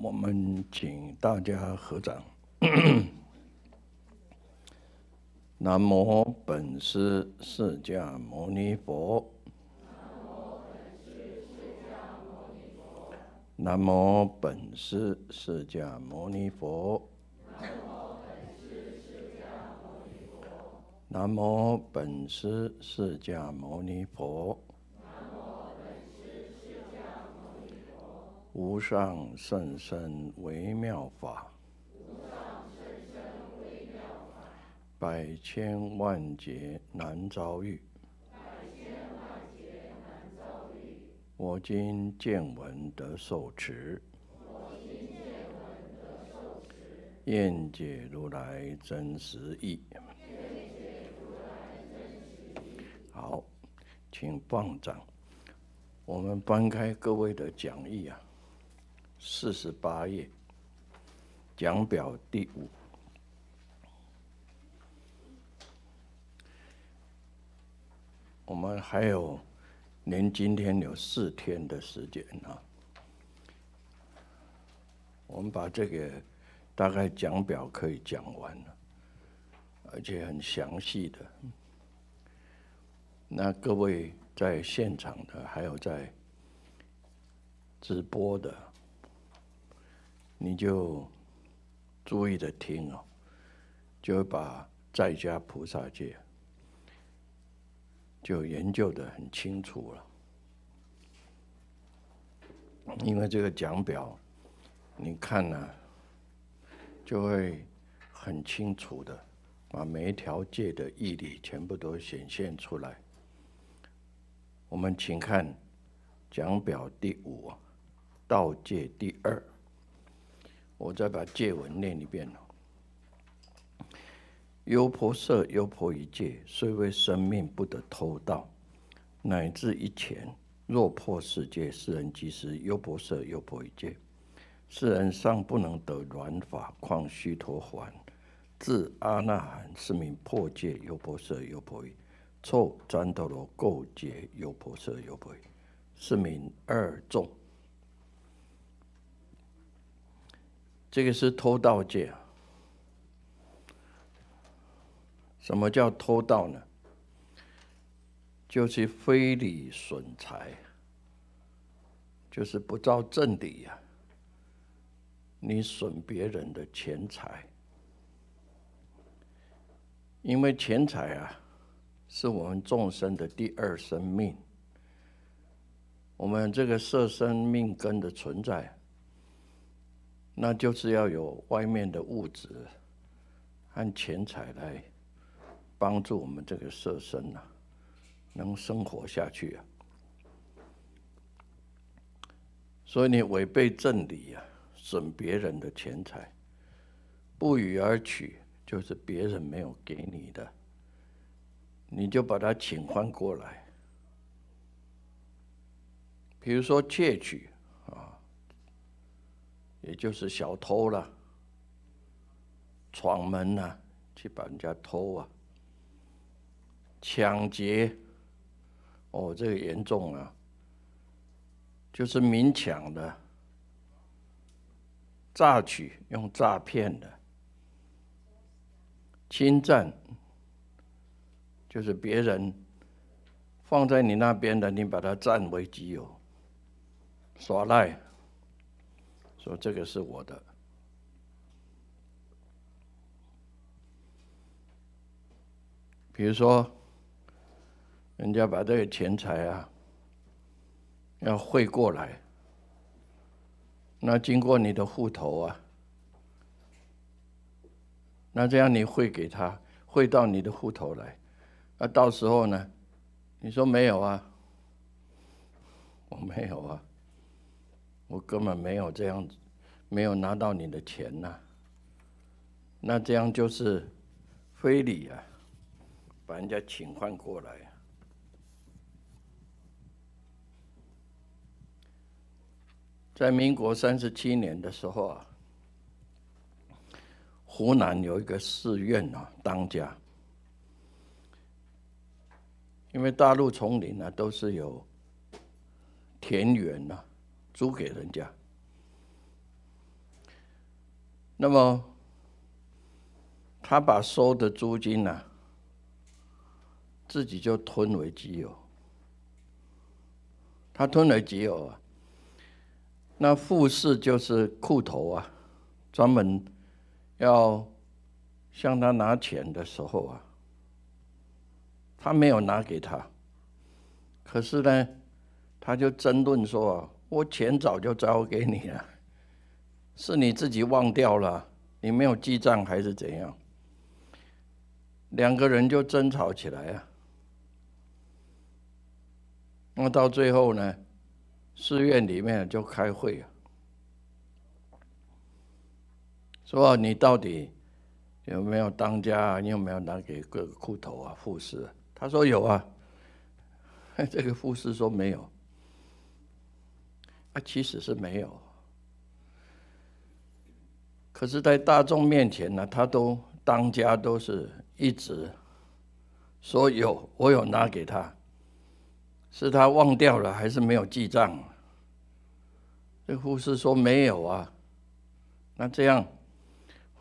我们请大家合掌。南无本师释迦牟尼佛。南无本师释迦牟尼佛。南无本师释迦牟尼佛。无上甚深微妙法，百千万劫难遭遇，我今见闻得受持，愿解如来真实义，好，请放长，我们翻开各位的讲义啊。四十八页，讲表第五。我们还有，您今天有四天的时间啊。我们把这个大概讲表可以讲完了，而且很详细的。那各位在现场的，还有在直播的。你就注意的听哦，就会把在家菩萨戒就研究的很清楚了。因为这个讲表，你看呢，就会很清楚的把每一条戒的义理全部都显现出来。我们请看讲表第五，道戒第二。我再把戒文念一遍了。优婆塞、优婆夷戒，虽为生命不得偷盗，乃至一钱；若破世界，世人即失优婆塞、优婆夷戒。世人尚不能得软法，况须陀洹？自阿那含是名破戒优婆塞、优婆夷。臭转头罗垢劫优婆塞、优婆夷，是名二众。这个是偷盗戒啊？什么叫偷盗呢？就是非礼损财，就是不照正理呀。你损别人的钱财，因为钱财啊，是我们众生的第二生命，我们这个色生命根的存在。那就是要有外面的物质和钱财来帮助我们这个舍身呐，能生活下去啊。所以你违背正理啊，损别人的钱财，不予而取，就是别人没有给你的，你就把它请换过来。比如说窃取。也就是小偷了，闯门呐，去把人家偷啊，抢劫，哦，这个严重啊，就是明抢的，诈取用诈骗的，侵占，就是别人放在你那边的，你把它占为己有，耍赖。说这个是我的，比如说，人家把这个钱财啊，要汇过来，那经过你的户头啊，那这样你汇给他，汇到你的户头来，那到时候呢，你说没有啊，我没有啊。我根本没有这样子，没有拿到你的钱呐。那这样就是非礼啊！把人家请换过来啊，在民国三十七年的时候啊，湖南有一个寺院啊，当家，因为大陆丛林啊，都是有田园呐。租给人家，那么他把收的租金呢，自己就吞为己有。他吞为己有啊，那富士就是库头啊，专门要向他拿钱的时候啊，他没有拿给他，可是呢，他就争论说啊。我钱早就交给你了，是你自己忘掉了，你没有记账还是怎样？两个人就争吵起来啊。那么到最后呢，寺院里面就开会啊，说你到底有没有当家？啊？你有没有拿给各个裤头啊、护士？他说有啊。这个护士说没有。啊，其实是没有。可是，在大众面前呢，他都当家，都是一直说有，我有拿给他，是他忘掉了，还是没有记账？这护士说没有啊。那这样，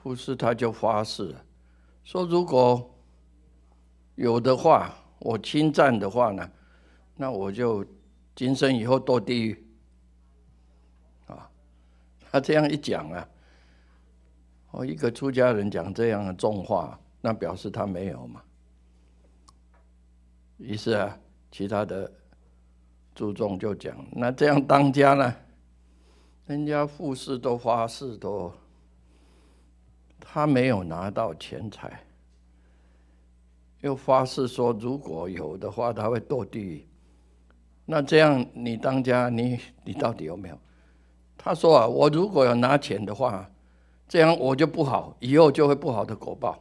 护士他就发誓说，如果有的话，我侵占的话呢，那我就今生以后堕地狱。他这样一讲啊，哦，一个出家人讲这样的重话，那表示他没有嘛。于是啊，其他的注重就讲：那这样当家呢，人家富士都发誓都，他没有拿到钱财，又发誓说如果有的话他会堕地狱。那这样你当家，你你到底有没有？他说啊，我如果要拿钱的话，这样我就不好，以后就会不好的果报。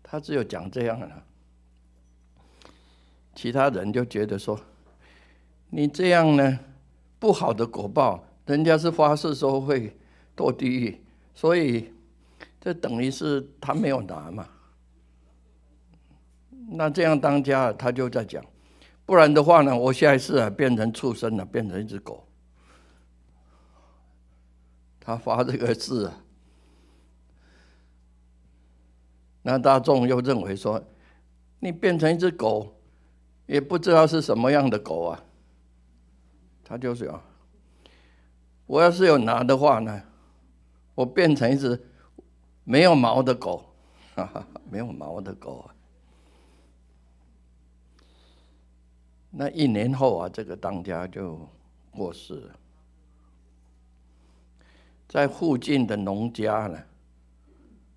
他只有讲这样了，其他人就觉得说，你这样呢，不好的果报，人家是发誓说会堕地狱，所以这等于是他没有拿嘛。那这样当家，他就在讲，不然的话呢，我下一次啊变成畜生了，变成一只狗。他发这个字啊，那大众又认为说，你变成一只狗，也不知道是什么样的狗啊。他就是啊，我要是有拿的话呢，我变成一只没有毛的狗，哈哈，没有毛的狗。啊。那一年后啊，这个当家就过世了。在附近的农家呢，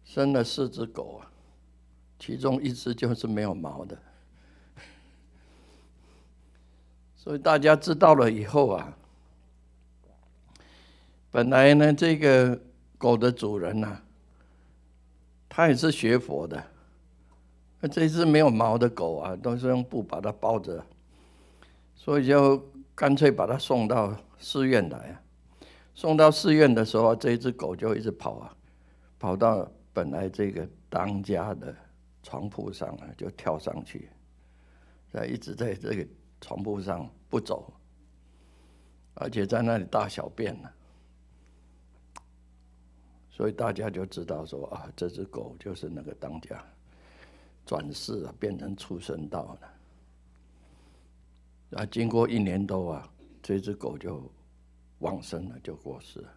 生了四只狗，啊，其中一只就是没有毛的，所以大家知道了以后啊，本来呢这个狗的主人呐，他也是学佛的，那这只没有毛的狗啊，都是用布把它包着，所以就干脆把它送到寺院来啊。送到寺院的时候，这一只狗就一直跑啊，跑到本来这个当家的床铺上啊，就跳上去，在一直在这个床铺上不走，而且在那里大小便了，所以大家就知道说啊，这只狗就是那个当家转世啊，变成畜生道了。啊，经过一年多啊，这只狗就。往生了就过世了，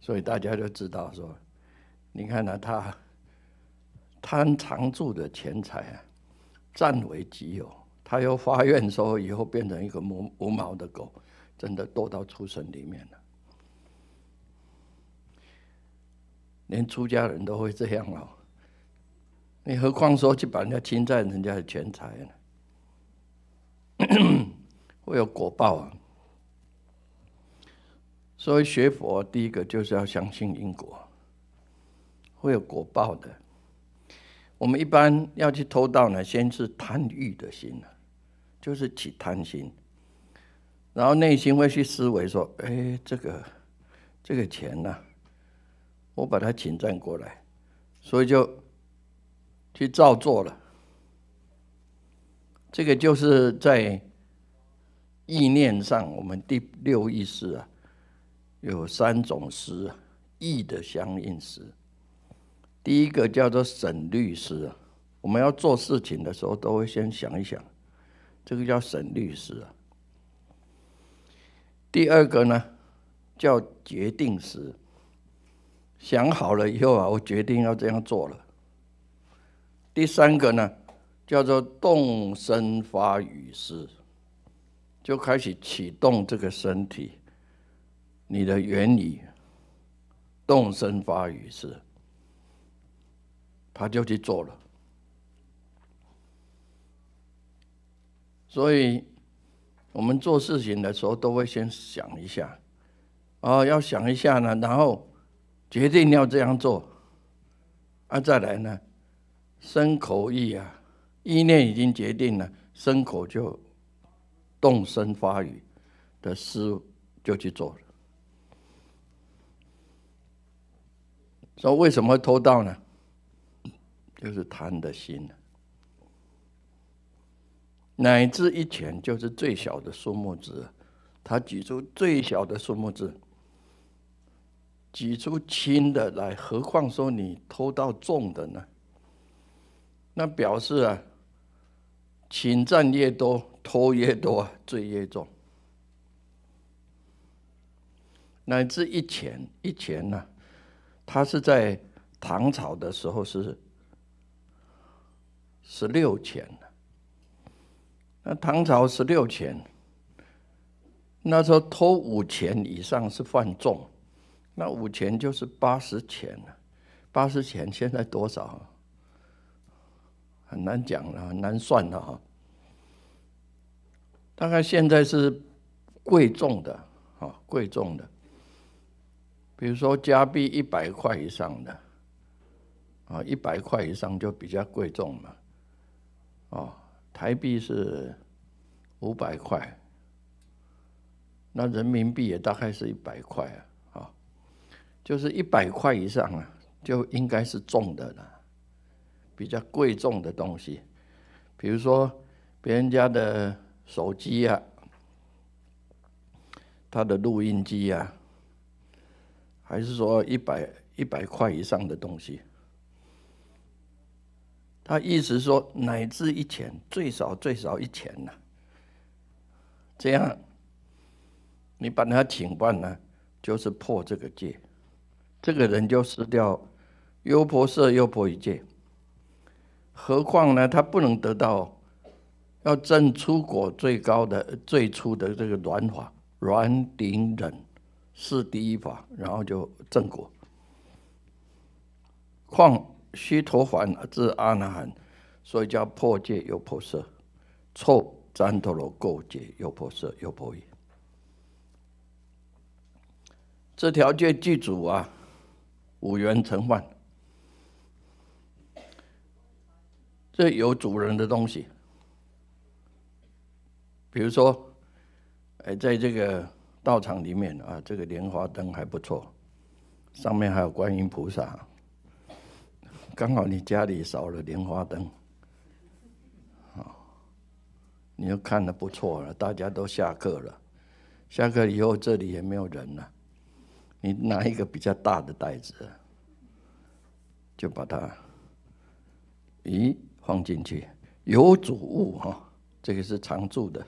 所以大家就知道说，你看呢，他贪常住的钱财啊，占为己有，他又发愿说以后变成一个无无毛的狗，真的堕到畜生里面了，连出家人都会这样哦，你何况说去把人家侵占人家的钱财呢？会有果报啊！所以学佛第一个就是要相信因果，会有果报的。我们一般要去偷盗呢，先是贪欲的心，就是起贪心，然后内心会去思维说：“哎，这个这个钱呢，我把它侵占过来。”所以就去照做了。这个就是在。意念上，我们第六意识啊，有三种思，意的相应思。第一个叫做审律师，啊，我们要做事情的时候，都会先想一想，这个叫审律师。啊。第二个呢，叫决定师，想好了以后啊，我决定要这样做了。第三个呢，叫做动身发语思。就开始启动这个身体，你的原理动身发语是，他就去做了。所以，我们做事情的时候都会先想一下，啊，要想一下呢，然后决定要这样做，啊，再来呢，生口意啊，意念已经决定了，生口就。动身发语的事就去做了。说为什么会偷盗呢？就是贪的心。乃至一钱，就是最小的数目字，他举出最小的数目字，举出轻的来，何况说你偷到重的呢？那表示啊，侵占越多。偷越多，罪越重。乃至一钱一钱呢？他是在唐朝的时候是十六钱那唐朝十六钱，那时候偷五钱以上是犯重，那五钱就是八十钱八十钱现在多少？很难讲了，很难算了哈。大概现在是贵重的，啊，贵重的，比如说加币一百块以上的，啊，一百块以上就比较贵重了，哦，台币是五百块，那人民币也大概是一百块啊，啊，就是一百块以上啊，就应该是重的了，比较贵重的东西，比如说别人家的。手机呀，他的录音机呀，还是说一百一百块以上的东西，他意思说乃至一钱，最少最少一钱呐。这样，你把他请办呢，就是破这个戒，这个人就失掉优婆塞、优婆一戒。何况呢，他不能得到。要证出果最高的最初的这个软法软顶忍是第一法，然后就正果。况须陀洹至阿那含，所以叫破戒又破色，错旃陀罗垢戒又破色又破也。这条界具主啊，五缘成万，这有主人的东西。比如说，哎，在这个道场里面啊，这个莲花灯还不错，上面还有观音菩萨，刚好你家里少了莲花灯，好，你又看的不错了，大家都下课了，下课以后这里也没有人了，你拿一个比较大的袋子，就把它，咦，放进去，有主物哈，这个是常住的。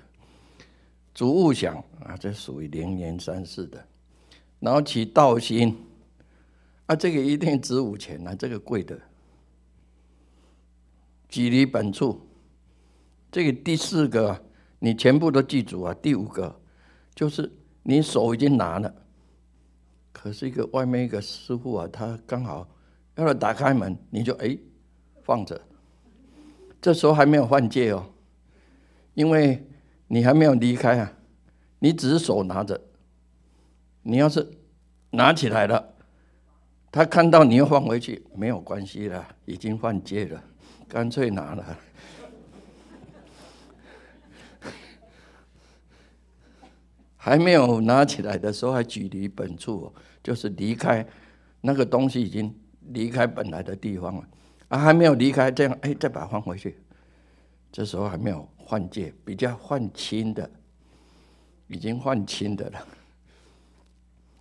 竹物响啊，这属于灵年三世的，然后起道心啊，这个一定值五钱啊，这个贵的，距离本处，这个第四个你全部都记住啊，第五个就是你手已经拿了，可是一个外面一个师傅啊，他刚好要来打开门，你就哎放着，这时候还没有换戒哦，因为。你还没有离开啊，你只是手拿着。你要是拿起来了，他看到你又放回去，没有关系了，已经换戒了，干脆拿了。还没有拿起来的时候，还距离本处，就是离开那个东西已经离开本来的地方了。啊，还没有离开，这样哎，再把它放回去。这时候还没有换届，比较换亲的，已经换亲的了。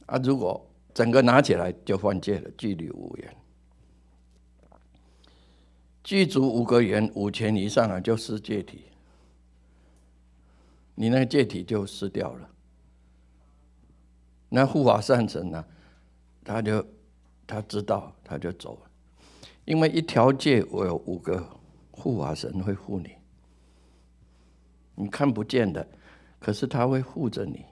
啊，如果整个拿起来就换届了，距离五元。具足五个人五千以上啊，就失戒体，你那个戒体就失掉了。那护法善神呢，他就他知道，他就走了，因为一条界我有五个护法神会护你。你看不见的，可是他会护着你，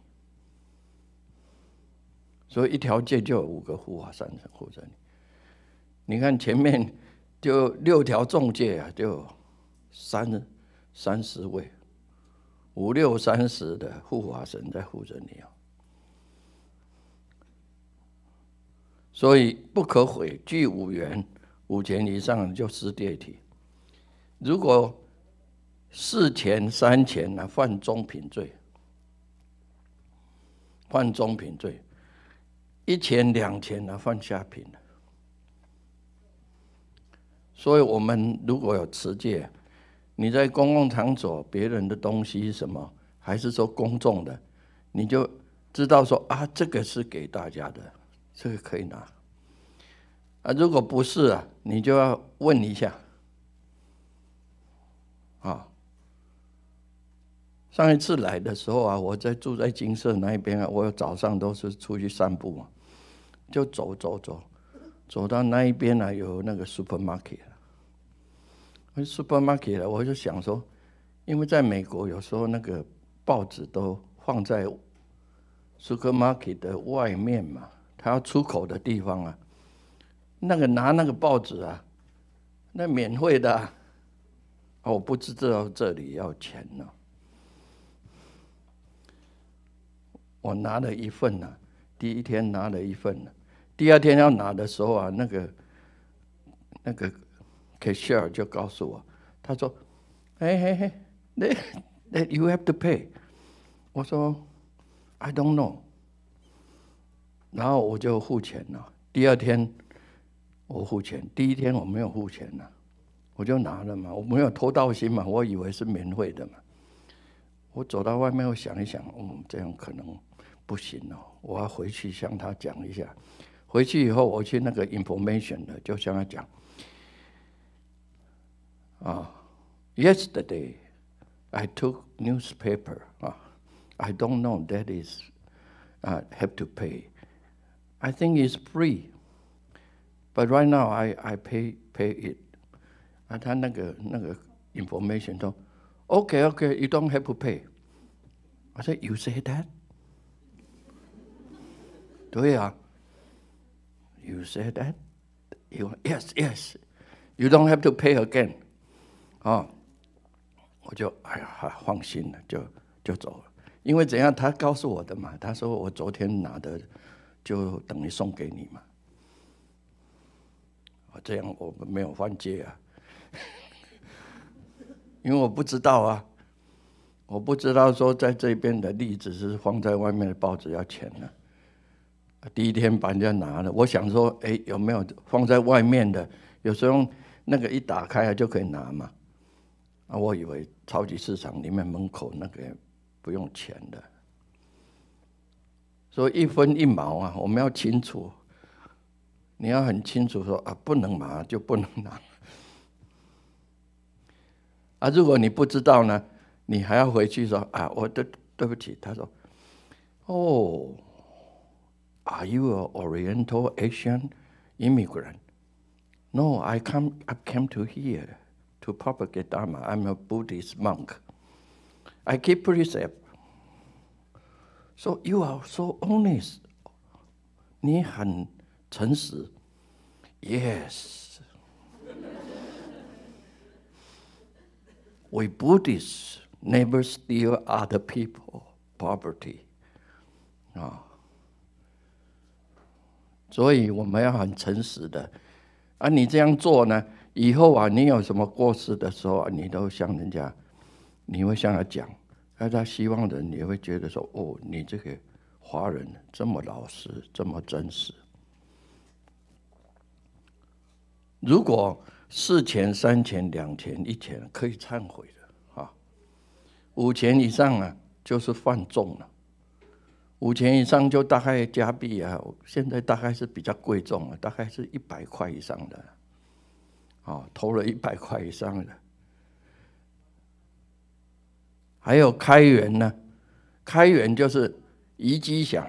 所以一条界就有五个护法神在护着你。你看前面就六条重界啊，就三三十位五六三十的护法神在护着你啊。所以不可毁，具五元五钱以上就失电梯。如果四钱、三钱啊，犯中品罪；犯中品罪，一钱、两钱啊，犯下品。所以，我们如果有持戒，你在公共场所别人的东西什么，还是说公众的，你就知道说啊，这个是给大家的，这个可以拿。啊，如果不是啊，你就要问一下，啊。上一次来的时候啊，我在住在金色那一边啊，我早上都是出去散步嘛，就走走走，走到那一边呢有那个 supermarket，supermarket 我就想说，因为在美国有时候那个报纸都放在 supermarket 的外面嘛，它要出口的地方啊，那个拿那个报纸啊，那免费的，我不知道这里要钱呢。我拿了一份呢，第一天拿了一份呢，第二天要拿的时候啊，那个那个 cashier 就告诉我，他说：“哎嘿嘿，那那 you have to pay。”我说：“I don't know。”然后我就付钱了。第二天我付钱，第一天我没有付钱呢，我就拿了嘛，我没有偷盗心嘛，我以为是免费的嘛。我走到外面，我想一想，嗯，这样可能。不行哦，我要回去向他讲一下。回去以后，我去那个 information I took newspaper I do don't know that is 啊 uh, have to pay。I think it's free, but right now I I pay pay it。啊，他那个那个 information 说，Okay, okay, you don't have to pay。I said, you say that? 对啊，You said that? Yes, o u y yes. You don't have to pay again. 哦，我就哎呀，还放心了，就就走了。因为怎样？他告诉我的嘛。他说我昨天拿的，就等于送给你嘛。啊，这样我们没有换借啊，因为我不知道啊，我不知道说在这边的例子是放在外面的报纸要钱呢。第一天把人家拿了，我想说，哎，有没有放在外面的？有时候那个一打开啊，就可以拿嘛。啊，我以为超级市场里面门口那个不用钱的，所以一分一毛啊，我们要清楚，你要很清楚说啊，不能拿就不能拿。啊，如果你不知道呢，你还要回去说啊，我对对不起，他说哦。Are you an Oriental Asian immigrant? No, I come I came to here to propagate Dharma. I'm a Buddhist monk. I keep precept. So you are so honest. 你很诚实. Yes. we Buddhists never steal other people property. No. 所以我们要很诚实的，啊，你这样做呢？以后啊，你有什么过失的时候，啊，你都向人家，你会向他讲，那他希望的，你会觉得说，哦，你这个华人这么老实，这么真实。如果四钱、三钱、两钱、一钱可以忏悔的啊，五钱以上啊，就是犯重了。五千以上就大概加币啊，现在大概是比较贵重啊，大概是一百块以上的，哦，投了一百块以上的，还有开源呢，开源就是宜机想，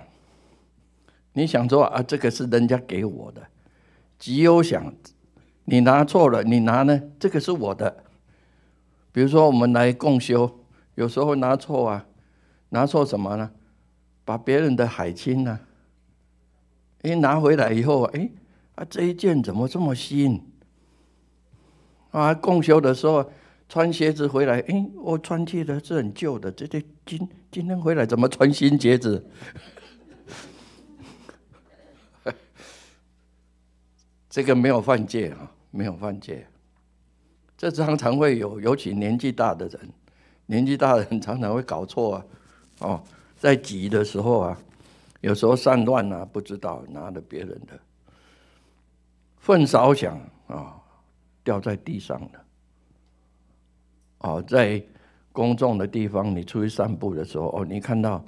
你想说啊，这个是人家给我的，吉优想，你拿错了，你拿呢，这个是我的，比如说我们来共修，有时候拿错啊，拿错什么呢？把别人的海青呢？一拿回来以后，哎，啊，这一件怎么这么新？啊，共修的时候穿鞋子回来，哎，我穿去的是很旧的，这这今今天回来怎么穿新鞋子？这个没有犯戒啊，没有犯戒。这常常会有，尤其年纪大的人，年纪大的人常常会搞错啊，哦。在挤的时候啊，有时候散乱啊，不知道拿的别人的粪扫响啊，掉在地上了。哦，在公众的地方，你出去散步的时候，哦，你看到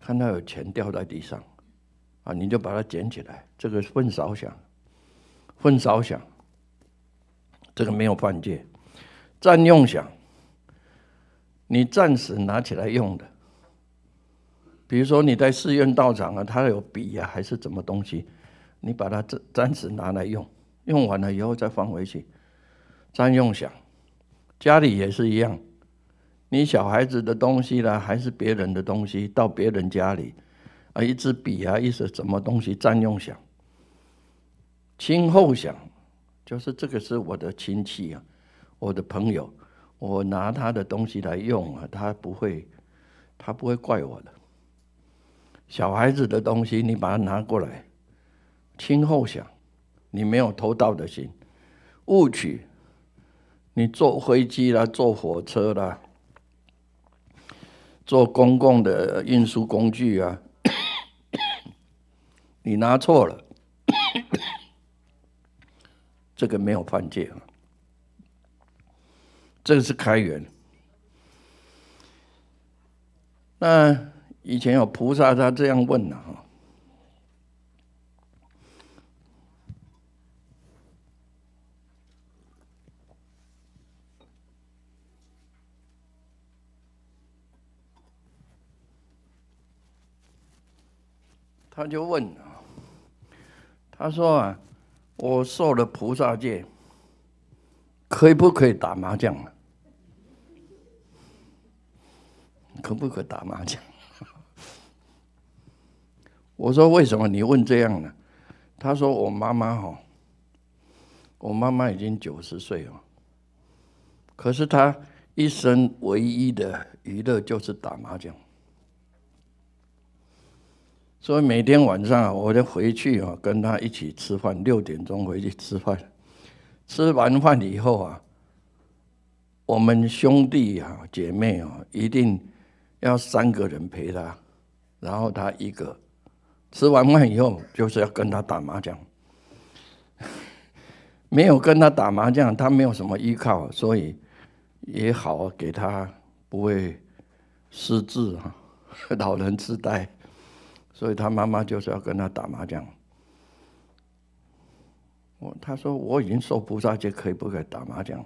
看到有钱掉在地上，啊，你就把它捡起来。这个粪扫响，粪扫响，这个没有犯戒，占用想。你暂时拿起来用的。比如说你在寺院道场啊，他有笔啊，还是怎么东西，你把它暂暂时拿来用，用完了以后再放回去，占用想。家里也是一样，你小孩子的东西啦，还是别人的东西，到别人家里啊，一支笔啊，一些什么东西，占用想。亲后想，就是这个是我的亲戚啊，我的朋友，我拿他的东西来用啊，他不会，他不会怪我的。小孩子的东西，你把它拿过来，听后想，你没有偷盗的心，误取，你坐飞机啦，坐火车啦，坐公共的运输工具啊，你拿错了，这个没有犯戒啊，这个是开源。那。以前有菩萨，他这样问呢哈，他就问，他说啊，我受了菩萨戒，可以不可以打麻将啊？可不可以打麻将？我说：“为什么你问这样呢？”他说：“我妈妈哈，我妈妈已经九十岁了，可是她一生唯一的娱乐就是打麻将。所以每天晚上啊，我就回去啊，跟她一起吃饭，六点钟回去吃饭。吃完饭以后啊，我们兄弟啊、姐妹啊，一定要三个人陪她，然后她一个。”吃完饭以后就是要跟他打麻将，没有跟他打麻将，他没有什么依靠，所以也好给他不会失智啊，老人痴呆，所以他妈妈就是要跟他打麻将。我他说我已经受菩萨戒，可以不可以打麻将？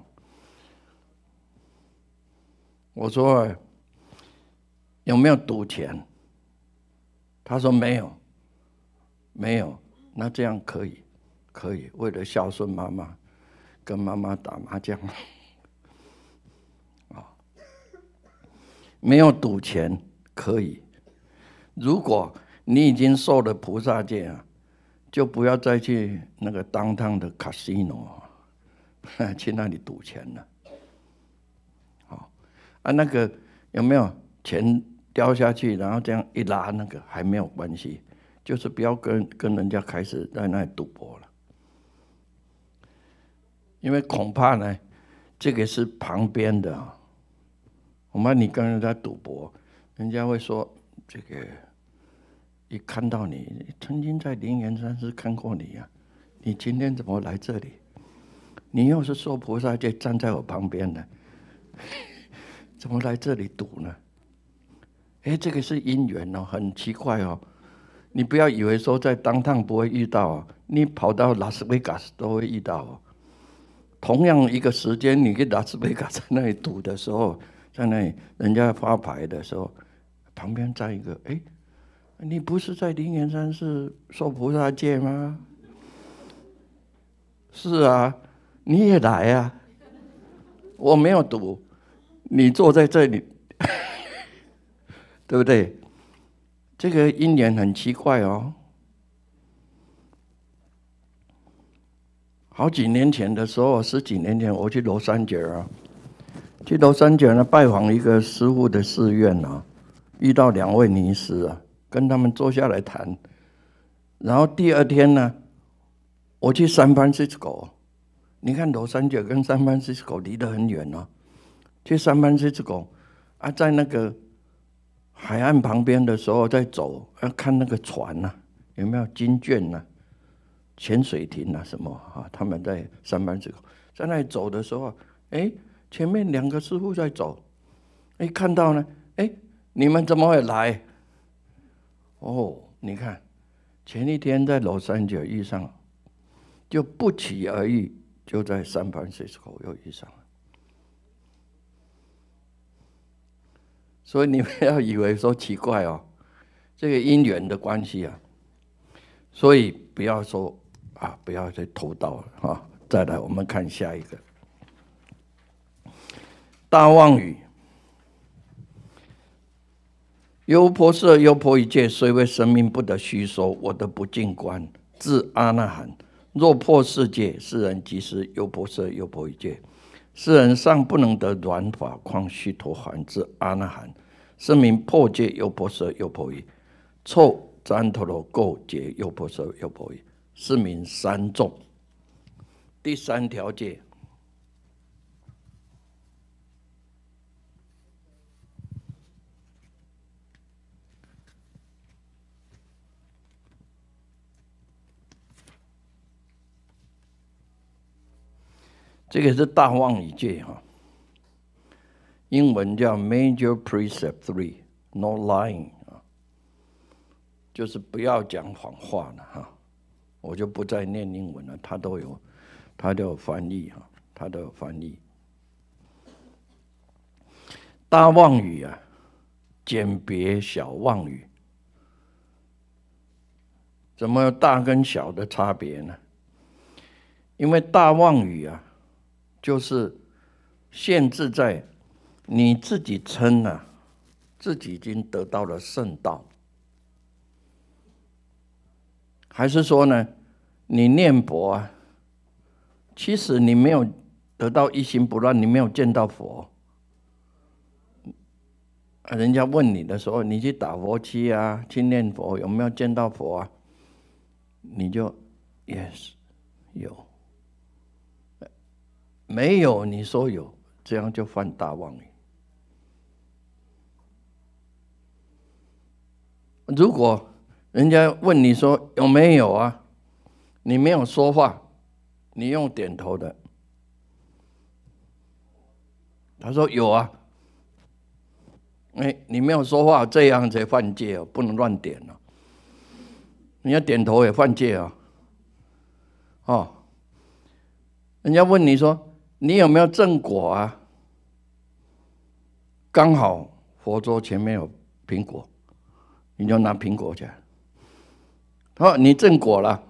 我说有没有赌钱？他说没有。没有，那这样可以，可以为了孝顺妈妈，跟妈妈打麻将，啊，没有赌钱可以。如果你已经受了菩萨戒啊，就不要再去那个当趟的卡西诺，去那里赌钱了。好啊，那个有没有钱掉下去，然后这样一拉，那个还没有关系。就是不要跟跟人家开始在那里赌博了，因为恐怕呢，这个是旁边的，恐怕你跟人家赌博，人家会说这个，一看到你曾经在灵岩山是看过你呀，你今天怎么来这里？你要是说菩萨，就站在我旁边呢，怎么来这里赌呢？哎，这个是因缘哦，很奇怪哦。你不要以为说在当趟不会遇到，你跑到拉斯维加斯都会遇到。同样一个时间，你跟拉斯维加斯在那里赌的时候，在那里人家发牌的时候，旁边站一个，哎，你不是在灵岩山是受菩萨戒吗？是啊，你也来啊！我没有赌，你坐在这里，对不对？这个姻缘很奇怪哦，好几年前的时候，十几年前，我去罗三脚啊，去罗三姐呢拜访一个师傅的寺院啊，遇到两位尼师啊，跟他们坐下来谈，然后第二天呢，我去三班石狗，你看罗三姐跟三班石狗离得很远啊，去三班石石狗啊，在那个。海岸旁边的时候，在走，要看那个船呐，有没有经卷呐、潜水艇呐什么啊？他们在三班子口，在那里走的时候，哎，前面两个师傅在走，哎，看到呢，哎，你们怎么会来？哦，你看，前一天在楼山脚遇上了，就不期而遇，就在三班子口又遇上了。所以你们要以为说奇怪哦，这个因缘的关系啊，所以不要说啊，不要再投盗了啊！再来，我们看下一个大妄语。优婆塞、优婆夷界，虽为生命不得虚说。我的不净观，自阿那含。若破世界，世人即是优婆塞、优婆夷戒。世人尚不能得软法，况虚陀洹至阿那含？是名破戒又破舌又破衣。臭旃陀罗垢结又破舌又破衣。是名三众。第三条戒。这个是大望语戒哈，英文叫 Major Precept Three No Lying，啊，就是不要讲谎话了哈。我就不再念英文了，它都有它有翻译哈，它有翻译。大望语啊，鉴别小望语，怎么大跟小的差别呢？因为大望语啊。就是限制在你自己称啊，自己已经得到了圣道，还是说呢，你念佛啊，其实你没有得到一心不乱，你没有见到佛啊。人家问你的时候，你去打佛七啊，去念佛，有没有见到佛啊？你就 yes 有。没有，你说有，这样就犯大妄语。如果人家问你说有没有啊，你没有说话，你用点头的。他说有啊，哎，你没有说话，这样才犯戒哦，不能乱点哦。人家点头也犯戒啊，哦，人家问你说。你有没有正果啊？刚好佛桌前面有苹果，你就拿苹果去。哦，你正果了，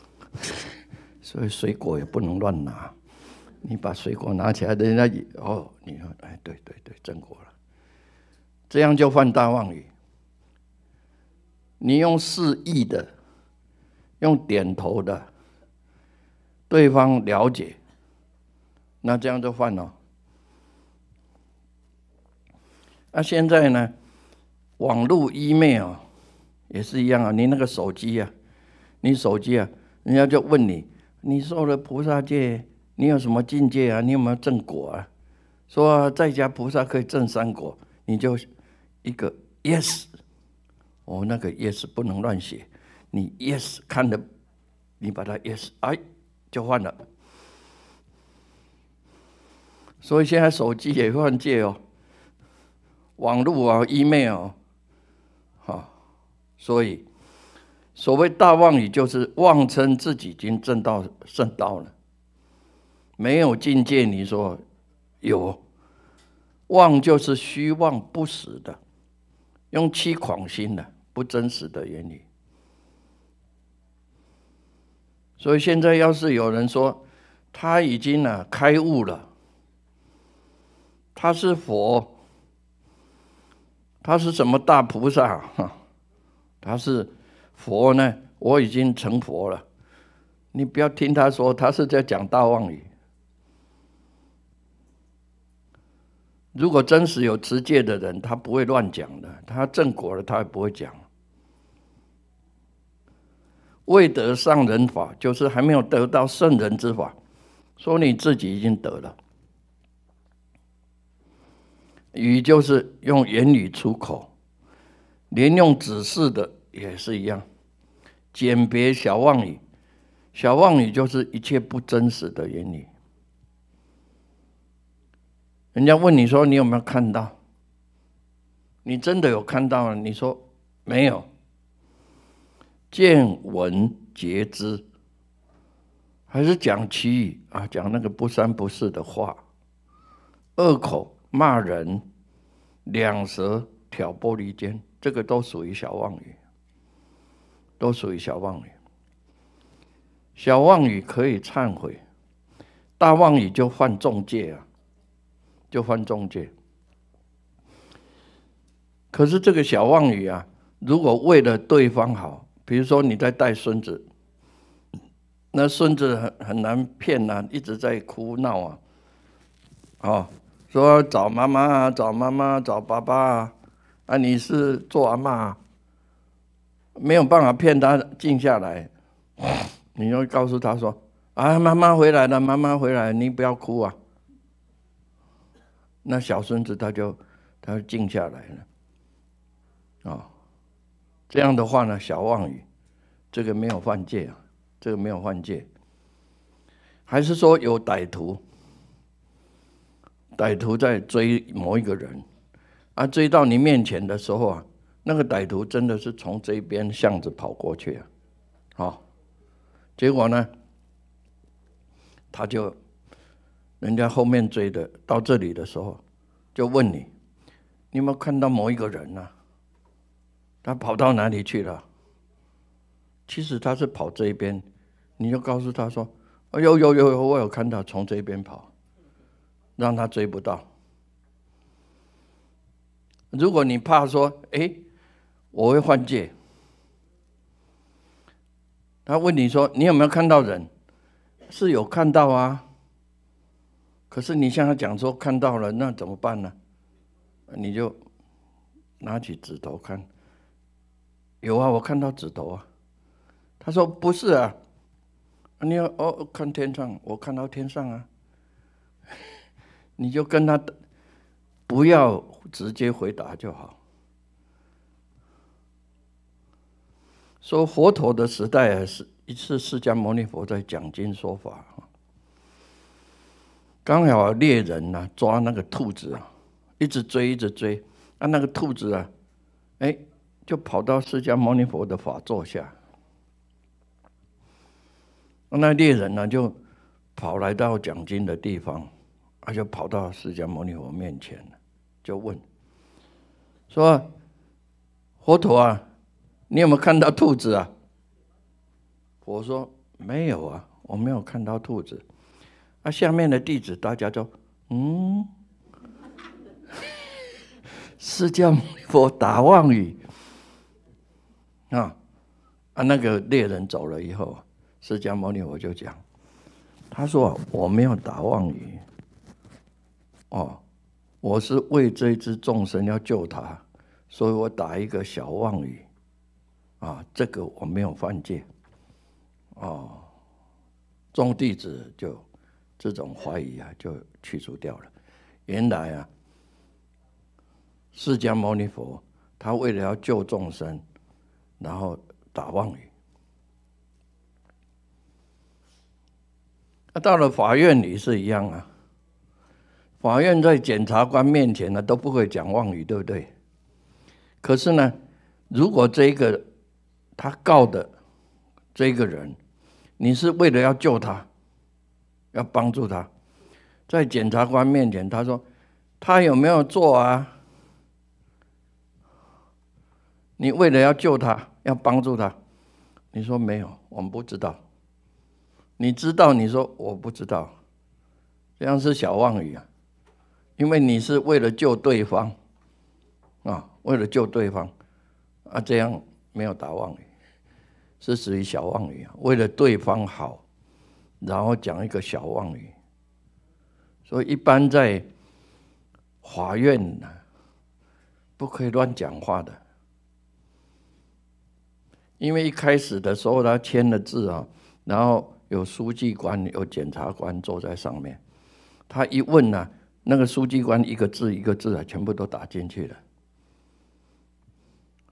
所以水果也不能乱拿。你把水果拿起来，人家哦，你说哎，对对对，正果了，这样就犯大妄语。你用示意的，用点头的。对方了解，那这样就换了。那现在呢？网络 email 也是一样啊。你那个手机啊，你手机啊，人家就问你：你受了菩萨戒，你有什么境界啊？你有没有正果啊？说在家菩萨可以正三果，你就一个 yes。哦，那个 yes 不能乱写，你 yes 看的，你把它 yes 哎。就换了，所以现在手机也换界哦，网络啊，email 啊，好，所以所谓大妄语就是妄称自己已经正到圣道了，没有境界你说有妄就是虚妄不实的，用气狂心的不真实的原理。所以现在，要是有人说他已经呢开悟了，他是佛，他是什么大菩萨？他是佛呢？我已经成佛了。你不要听他说，他是在讲大妄语。如果真实有持戒的人，他不会乱讲的。他正果了，他也不会讲。未得上人法，就是还没有得到圣人之法，说你自己已经得了。语就是用言语出口，连用指示的也是一样。简别小妄语，小妄语就是一切不真实的言语。人家问你说你有没有看到？你真的有看到？你说没有。见闻皆知，还是讲歧语啊？讲那个不三不四的话，恶口骂人，两舌挑拨离间，这个都属于小妄语，都属于小妄语。小妄语可以忏悔，大妄语就犯重戒啊，就犯重戒。可是这个小妄语啊，如果为了对方好，比如说你在带孙子，那孙子很很难骗啊，一直在哭闹啊，哦，说找妈妈啊，找妈妈，找爸爸啊，啊，你是做阿妈，没有办法骗他静下来，你要告诉他说啊，妈妈回来了，妈妈回来，你不要哭啊，那小孙子他就他就静下来了，啊。这样的话呢，小妄语，这个没有犯戒啊，这个没有犯戒。还是说有歹徒，歹徒在追某一个人，啊，追到你面前的时候啊，那个歹徒真的是从这边巷子跑过去啊，好，结果呢，他就，人家后面追的到这里的时候，就问你，你有没有看到某一个人呢？他跑到哪里去了？其实他是跑这一边，你就告诉他说：“有有有，我有看到从这边跑，让他追不到。”如果你怕说：“哎，我会换界。”他问你说：“你有没有看到人？”是有看到啊。可是你向他讲说看到了，那怎么办呢？你就拿起指头看。有啊，我看到指头啊。他说不是啊，你要哦看天上，我看到天上啊。你就跟他不要直接回答就好。说佛陀的时代啊，是一次释迦牟尼佛在讲经说法啊。刚好猎人呢抓那个兔子啊，一直追一直追啊，那个兔子啊，哎。就跑到释迦牟尼佛的法座下，那猎人呢就跑来到讲经的地方，他就跑到释迦牟尼佛面前，就问说：“佛陀啊，你有没有看到兔子啊？”佛说：“没有啊，我没有看到兔子。”那下面的弟子大家就嗯，释迦牟尼佛打妄语。啊，啊，那个猎人走了以后，释迦牟尼佛就讲，他说我没有打妄语，哦，我是为这只众生要救他，所以我打一个小妄语，啊，这个我没有犯戒，哦，众弟子就这种怀疑啊就去除掉了，原来啊，释迦牟尼佛他为了要救众生。然后打妄语，那到了法院你是一样啊。法院在检察官面前呢都不会讲妄语，对不对？可是呢，如果这个他告的这个人，你是为了要救他，要帮助他，在检察官面前，他说他有没有做啊？你为了要救他，要帮助他，你说没有，我们不知道。你知道，你说我不知道，这样是小妄语啊。因为你是为了救对方啊，为了救对方啊，这样没有打妄语，是属于小妄语啊。为了对方好，然后讲一个小妄语。所以一般在法院呢，不可以乱讲话的。因为一开始的时候，他签了字啊，然后有书记官、有检察官坐在上面，他一问呢，那个书记官一个字一个字啊，全部都打进去了。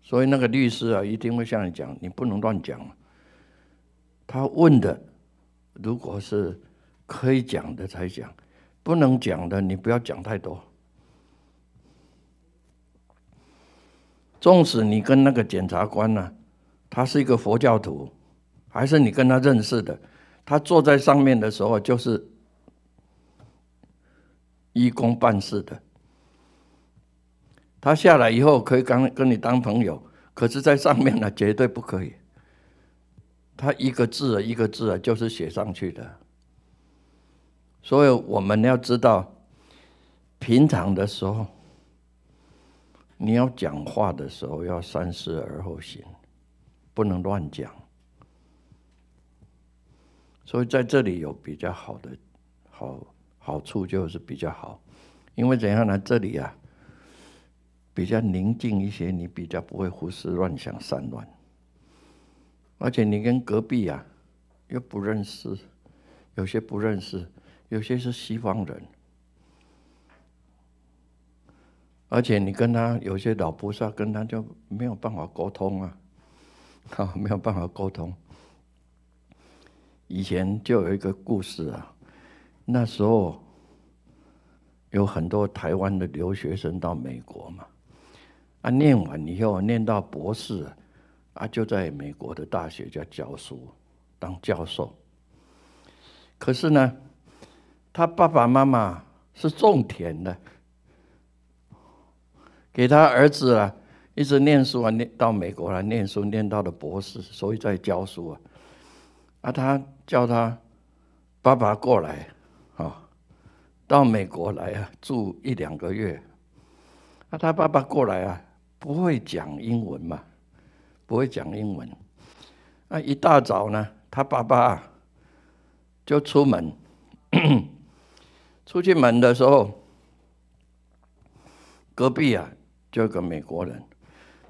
所以那个律师啊，一定会向你讲，你不能乱讲。他问的，如果是可以讲的才讲，不能讲的，你不要讲太多。纵使你跟那个检察官呢？他是一个佛教徒，还是你跟他认识的？他坐在上面的时候就是依公办事的。他下来以后可以跟跟你当朋友，可是在上面呢绝对不可以。他一个字一个字啊，就是写上去的。所以我们要知道，平常的时候你要讲话的时候，要三思而后行。不能乱讲，所以在这里有比较好的好好处，就是比较好。因为怎样呢？这里啊比较宁静一些，你比较不会胡思乱想、散乱。而且你跟隔壁啊又不认识，有些不认识，有些是西方人，而且你跟他有些老菩萨，跟他就没有办法沟通啊。好，没有办法沟通。以前就有一个故事啊，那时候有很多台湾的留学生到美国嘛，啊，念完以后，念到博士，啊，就在美国的大学叫教书，当教授。可是呢，他爸爸妈妈是种田的，给他儿子。啊。一直念书啊，念到美国来念书，念到了博士，所以在教书啊。啊，他叫他爸爸过来，啊，到美国来啊，住一两个月。啊，他爸爸过来啊，不会讲英文嘛，不会讲英文。啊，一大早呢，他爸爸就出门，出去门的时候，隔壁啊，就有个美国人。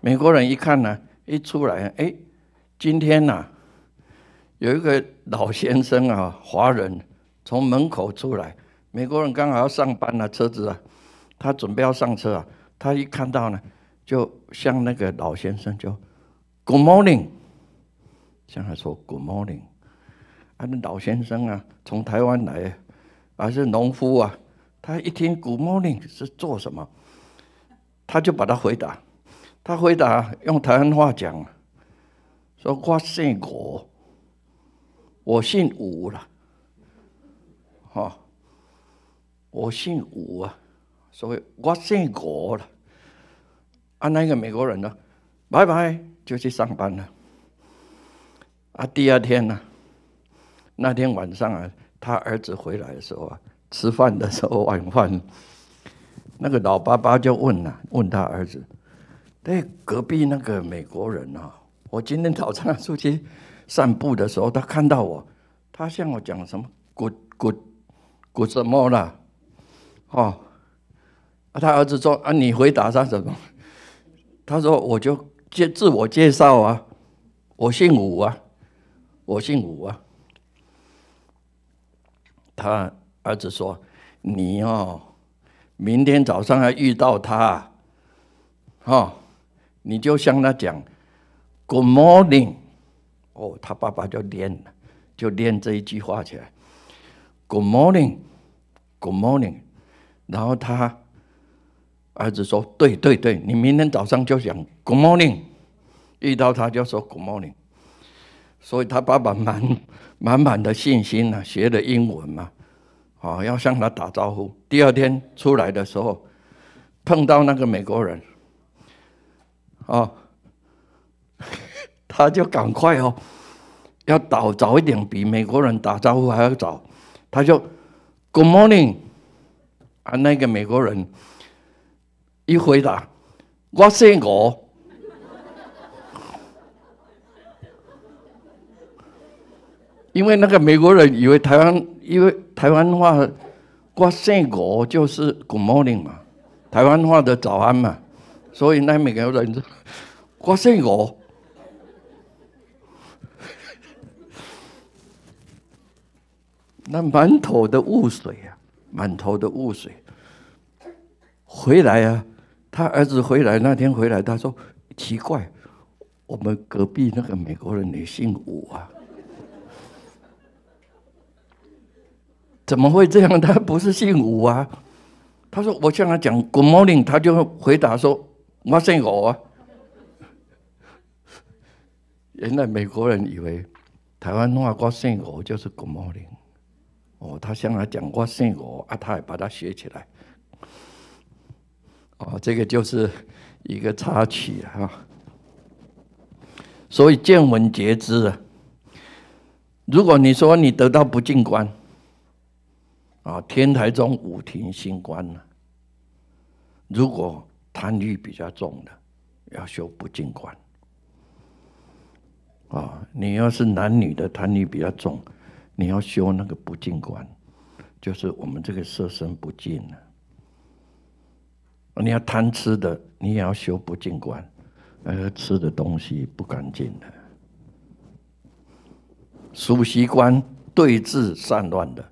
美国人一看呢，一出来，哎，今天呢，有一个老先生啊，华人从门口出来，美国人刚好要上班了，车子啊，他准备要上车啊，他一看到呢，就向那个老先生就 Good morning，向他说 Good morning，啊，那老先生啊，从台湾来，还是农夫啊，他一听 Good morning 是做什么，他就把他回答。他回答用台湾话讲：“说我姓吴，我姓吴了，哈，我姓吴啊，所以我姓郭了。”啊，那个美国人呢，拜拜就去上班了。啊，第二天呢，那天晚上啊，他儿子回来的时候啊，吃饭的时候晚饭，那个老爸爸就问了，问他儿子。对隔壁那个美国人啊，我今天早上出去散步的时候，他看到我，他向我讲什么 g good good o o d 什么啦？哦，他儿子说啊，你回答他什么？他说我就介自我介绍啊，我姓武啊，我姓武啊。他儿子说，你哦，明天早上要遇到他，哦。你就向他讲 “Good morning”，哦，他爸爸就练了，就练这一句话起来，“Good morning”，“Good morning”，然后他儿子说：“对对对，你明天早上就讲 ‘Good morning’，遇到他就说 ‘Good morning’。”所以他爸爸满满满的信心啊，学了英文嘛，啊，要向他打招呼。第二天出来的时候，碰到那个美国人。啊，他就赶快哦，要早早一点，比美国人打招呼还要早。他就 Good morning，啊，那个美国人一回答，我信我，因为那个美国人以为台湾因为台湾话，我先我就是 Good morning 嘛，台湾话的早安嘛。所以那美国人说：“我姓我。那满头的雾水呀，满头的雾水。”回来啊，他儿子回来那天回来，他说：“奇怪，我们隔壁那个美国人，你姓吴啊？怎么会这样？他不是姓吴啊？”他说：“我向他讲 Good morning，他就回答说。”我姓吴啊！原来美国人以为台湾话个姓我就是郭茂林哦，他向来讲我姓我啊，他也把它学起来哦，这个就是一个插曲啊。所以见闻皆知啊。如果你说你得到不净观，啊，天台中五亭新关呢？如果。贪欲比较重的，要修不净观。啊，你要是男女的贪欲比较重，你要修那个不净观，就是我们这个色身不净啊。你要贪吃的，你也要修不净观，呃，吃的东西不干净的。属习观对治散乱的，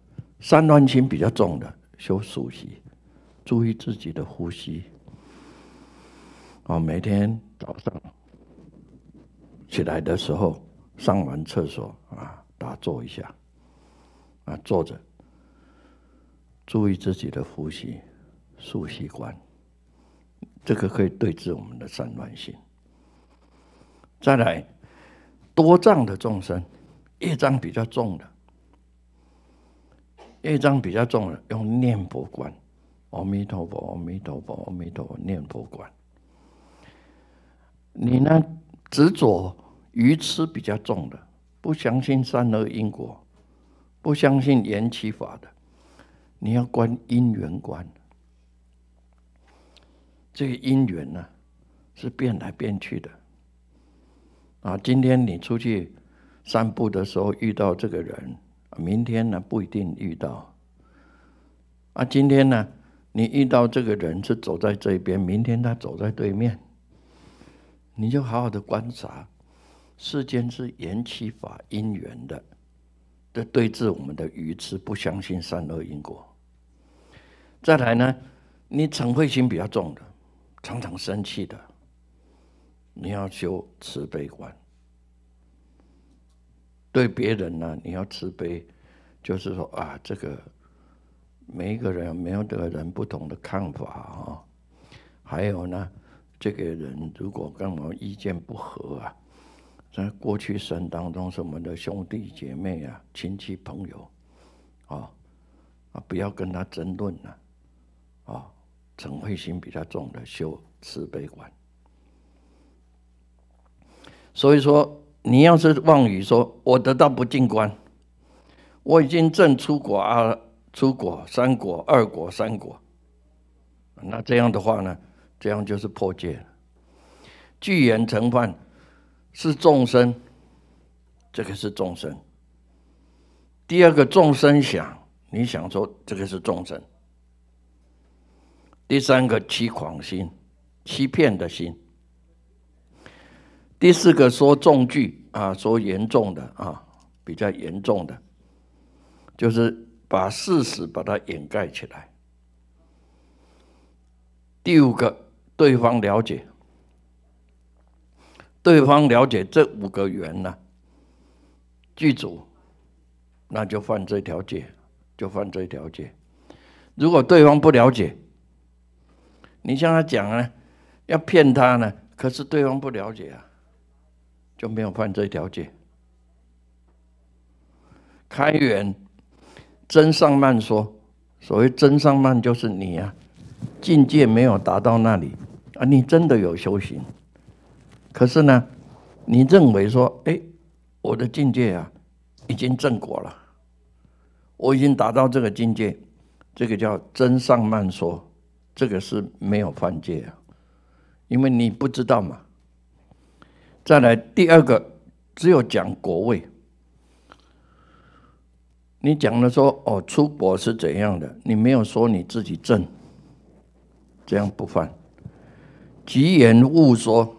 散乱心比较重的，修属习，注意自己的呼吸。哦，每天早上起来的时候，上完厕所啊，打坐一下啊，坐着注意自己的呼吸，数息关，这个可以对治我们的散乱心。再来，多障的众生，业障比较重的，业障比较重的，用念佛观，阿弥陀佛，阿弥陀佛，阿弥陀佛，念佛观。你呢执着愚痴比较重的，不相信善恶因果，不相信缘起法的，你要观因缘观。这个因缘呢，是变来变去的。啊，今天你出去散步的时候遇到这个人，明天呢不一定遇到。啊，今天呢你遇到这个人是走在这边，明天他走在对面。你就好好的观察，世间是缘起法因缘的，的对治我们的愚痴，不相信善恶因果。再来呢，你嗔恚心比较重的，常常生气的，你要修慈悲观。对别人呢，你要慈悲，就是说啊，这个每一个人、每有的人不同的看法啊，还有呢。这个人如果跟我意见不合啊，在过去生当中什么的兄弟姐妹啊、亲戚朋友，啊啊，不要跟他争论了，啊，增慧心比较重的修慈悲观，所以说你要是妄语说“我得到不进关”，我已经证出国啊，出国三国、二国、三国，那这样的话呢？这样就是破戒，聚言成犯是众生，这个是众生。第二个众生想，你想说这个是众生。第三个欺狂心，欺骗的心。第四个说重句啊，说严重的啊，比较严重的，就是把事实把它掩盖起来。第五个。对方了解，对方了解这五个缘呢，具足，那就犯罪调解，就犯罪调解。如果对方不了解，你向他讲呢，要骗他呢，可是对方不了解啊，就没有犯罪调解。开源，真上慢说，所谓真上慢就是你呀。境界没有达到那里啊！你真的有修行，可是呢，你认为说，哎，我的境界啊，已经正果了，我已经达到这个境界，这个叫真上慢说，这个是没有犯戒啊，因为你不知道嘛。再来第二个，只有讲国位，你讲的说，哦，出国是怎样的，你没有说你自己正。这样不犯。急言勿说，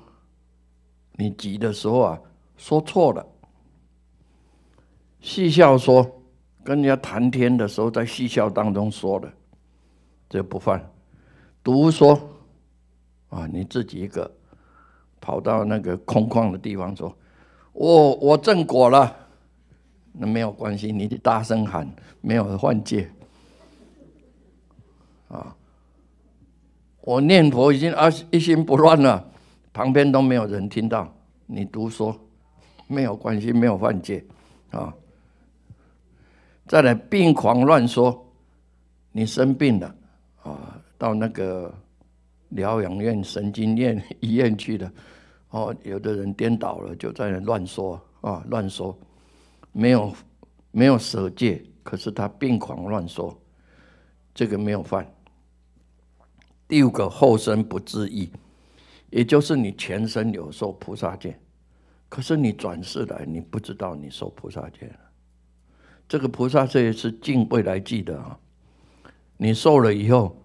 你急的时候啊，说错了。戏笑说，跟人家谈天的时候，在戏笑当中说的，这不犯。独说，啊，你自己一个，跑到那个空旷的地方说，我我正果了，那没有关系，你得大声喊，没有换界，啊。我念佛已经啊一心不乱了，旁边都没有人听到。你读说没有关系，没有犯戒啊。再来病狂乱说，你生病了啊，到那个疗养院、神经院医院去了。哦，有的人颠倒了，就在那乱说啊，乱说，没有没有舍戒，可是他病狂乱说，这个没有犯。第五个后生不自意，也就是你前生有受菩萨戒，可是你转世来你不知道你受菩萨戒了。这个菩萨这也是敬未来记的啊！你受了以后，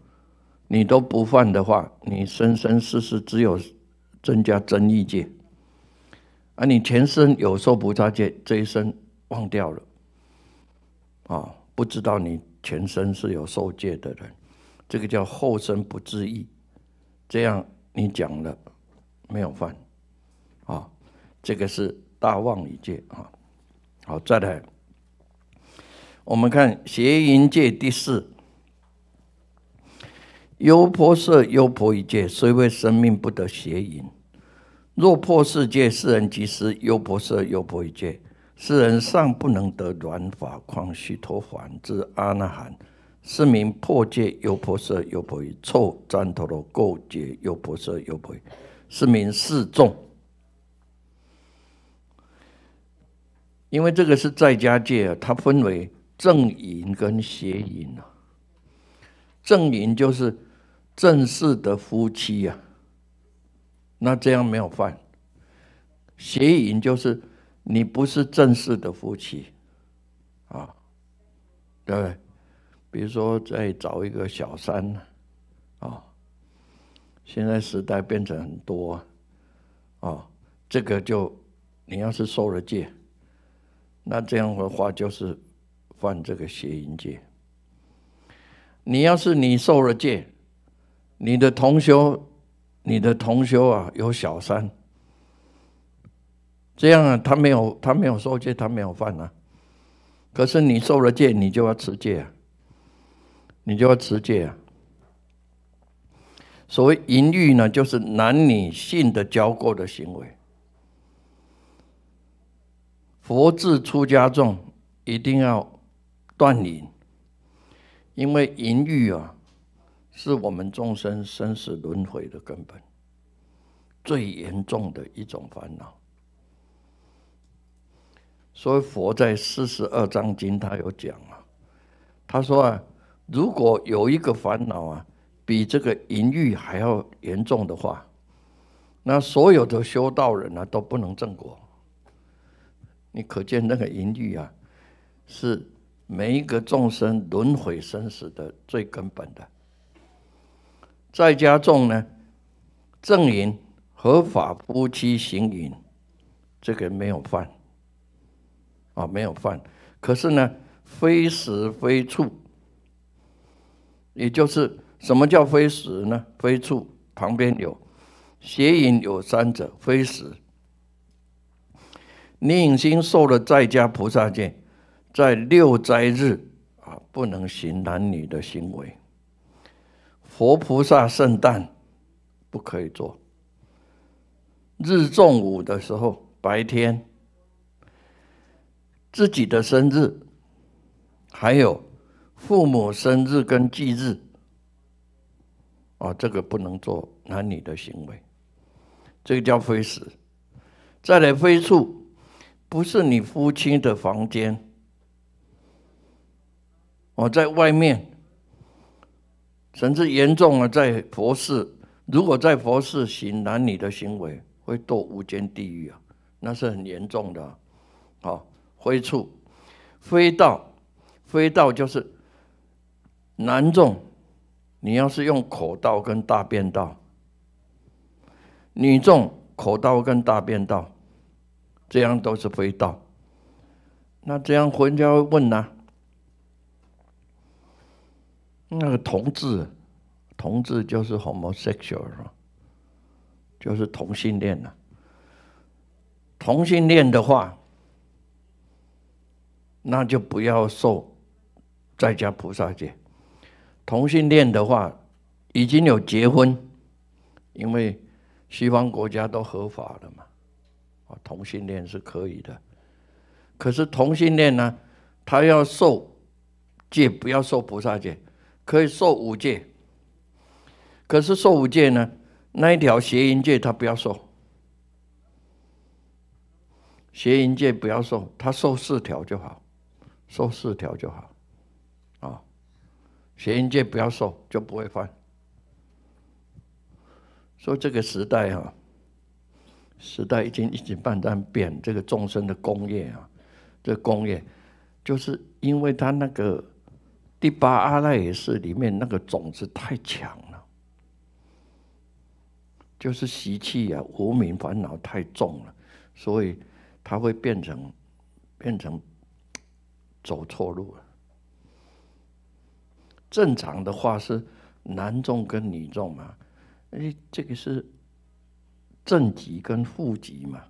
你都不犯的话，你生生世世只有增加增益戒。而你前生有受菩萨戒，这一生忘掉了，啊，不知道你前生是有受戒的人。这个叫后生不自意，这样你讲了没有犯啊？这个是大妄语界啊。好，再来，我们看邪淫界第四，优婆塞、优婆夷界，虽为生命不得邪淫，若破世界，世人即失优婆塞、优婆夷界。世人尚不能得软法，况须陀洹至阿那含？是名破戒又破色又破欲，臭沾头罗垢结又破色又破欲，是名示众。因为这个是在家戒啊，它分为正淫跟邪淫啊。正淫就是正式的夫妻啊，那这样没有犯。邪淫就是你不是正式的夫妻啊，对不对？比如说，再找一个小三，啊，现在时代变成很多，啊，这个就你要是受了戒，那这样的话就是犯这个邪淫戒。你要是你受了戒，你的同修，你的同修啊有小三，这样啊，他没有他没有受戒，他没有犯啊，可是你受了戒，你就要持戒啊。你就要持戒啊！所谓淫欲呢，就是男女性的交媾的行为。佛自出家众一定要断淫，因为淫欲啊，是我们众生生死轮回的根本，最严重的一种烦恼。所以佛在四十二章经他有讲啊，他说啊。如果有一个烦恼啊，比这个淫欲还要严重的话，那所有的修道人呢都不能正果。你可见那个淫欲啊，是每一个众生轮回生死的最根本的。在家众呢，正淫合法夫妻行淫，这个没有犯，啊没有犯。可是呢，非时非处。也就是什么叫非时呢？非处旁边有邪淫有三者非时。你影星受了在家菩萨戒，在六斋日啊不能行男女的行为，佛菩萨圣诞不可以做，日中午的时候白天自己的生日，还有。父母生日跟忌日，啊，这个不能做男女的行为，这个叫非死。再来非处，不是你夫妻的房间，我在外面。甚至严重啊，在佛寺，如果在佛寺行男女的行为，会堕无间地狱啊，那是很严重的。啊。好，非处，非道，非道就是。男众，你要是用口道跟大便道；女众口道跟大便道，这样都是非道。那这样，人家会问呢？那个同志，同志就是 homosexual，就是同性恋呐。同性恋的话，那就不要受在家菩萨戒。同性恋的话，已经有结婚，因为西方国家都合法了嘛，啊，同性恋是可以的。可是同性恋呢，他要受戒，不要受菩萨戒，可以受五戒。可是受五戒呢，那一条邪淫戒他不要受，邪淫戒不要受，他受四条就好，受四条就好。学音界不要受，就不会犯。说这个时代啊，时代已经一斤半在变。这个众生的工业啊，这工业就是因为他那个第八阿赖耶识里面那个种子太强了，就是习气呀、无名烦恼太重了，所以他会变成变成走错路了。正常的话是男重跟女重嘛？哎，这个是正极跟负极嘛？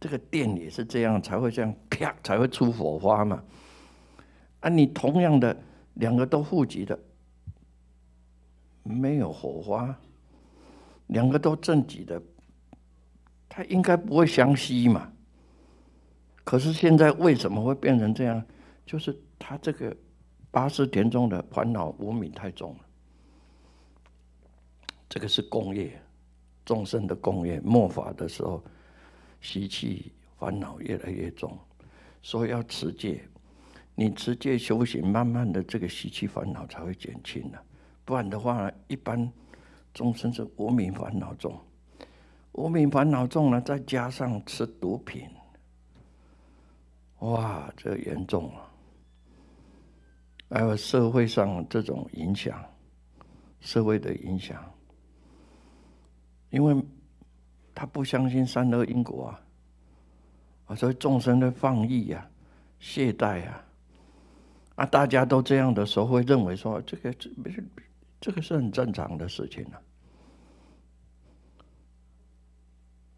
这个电也是这样才会这样啪才会出火花嘛？啊，你同样的两个都负极的没有火花，两个都正极的，它应该不会相吸嘛？可是现在为什么会变成这样？就是它这个。八识田中的烦恼无名太重了，这个是共业，众生的共业。末法的时候，习气烦恼越来越重，所以要持戒。你持戒修行，慢慢的这个习气烦恼才会减轻的。不然的话，一般众生是无名烦恼重，无名烦恼重了，再加上吃毒品，哇，这严重了。还有社会上这种影响，社会的影响，因为他不相信善恶因果啊，啊，所以众生的放逸啊、懈怠啊，啊，大家都这样的时候，会认为说这个这没事，这个是很正常的事情啊。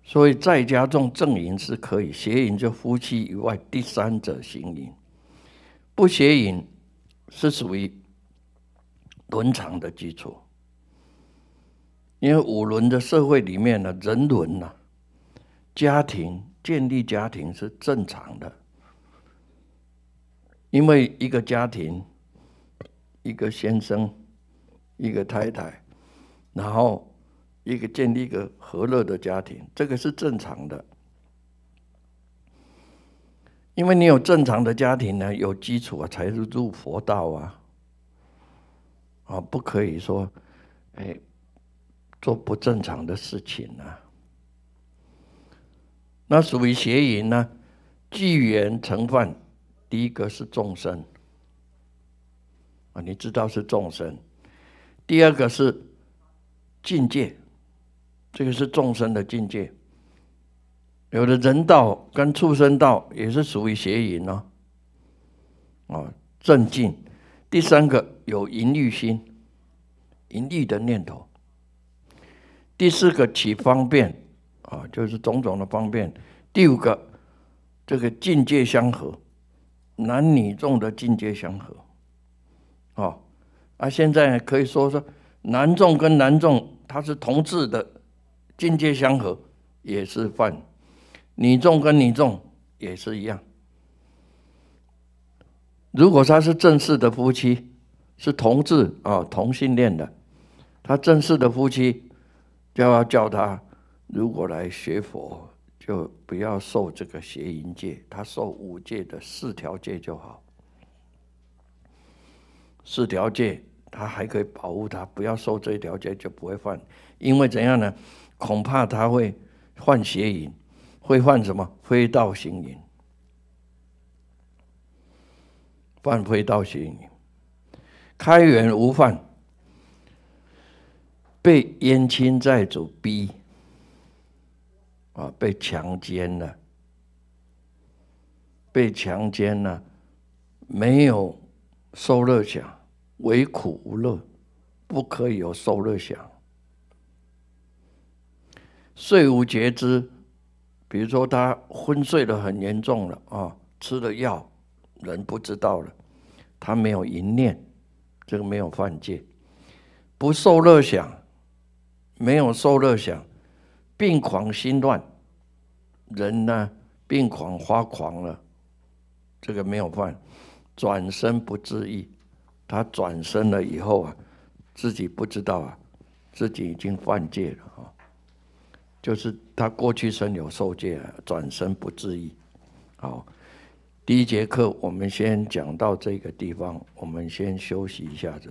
所以在家中正淫是可以，邪淫就夫妻以外第三者行淫，不邪淫。是属于伦常的基础，因为五伦的社会里面呢，人伦呢，家庭建立家庭是正常的，因为一个家庭，一个先生，一个太太，然后一个建立一个和乐的家庭，这个是正常的。因为你有正常的家庭呢，有基础啊，才入入佛道啊，啊，不可以说，哎，做不正常的事情啊，那属于邪淫呢，聚缘成犯。第一个是众生啊，你知道是众生，第二个是境界，这个是众生的境界。有的人道跟畜生道也是属于邪淫呢，啊，正净；第三个有淫欲心，淫欲的念头；第四个起方便，啊，就是种种的方便；第五个这个境界相合，男女众的境界相合，啊，啊，现在可以说说男众跟男众他是同质的境界相合，也是犯。你众跟你众也是一样。如果他是正式的夫妻，是同志啊同性恋的，他正式的夫妻就要叫他，如果来学佛，就不要受这个邪淫戒，他受五戒的四条戒就好。四条戒，他还可以保护他，不要受这一条戒就不会犯，因为怎样呢？恐怕他会犯邪淫。会犯什么？非道行淫，犯非道行淫，开元无犯，被燕青寨主逼啊，被强奸了，被强奸了，没有受乐想，唯苦无乐，不可以有受乐想，税无觉之，比如说，他昏睡的很严重了啊，吃了药，人不知道了，他没有淫念，这个没有犯戒，不受乐想，没有受乐想，病狂心乱，人呢病狂发狂了，这个没有犯，转身不自意，他转身了以后啊，自己不知道啊，自己已经犯戒了。就是他过去生有受戒，转身不自意。好，第一节课我们先讲到这个地方，我们先休息一下子。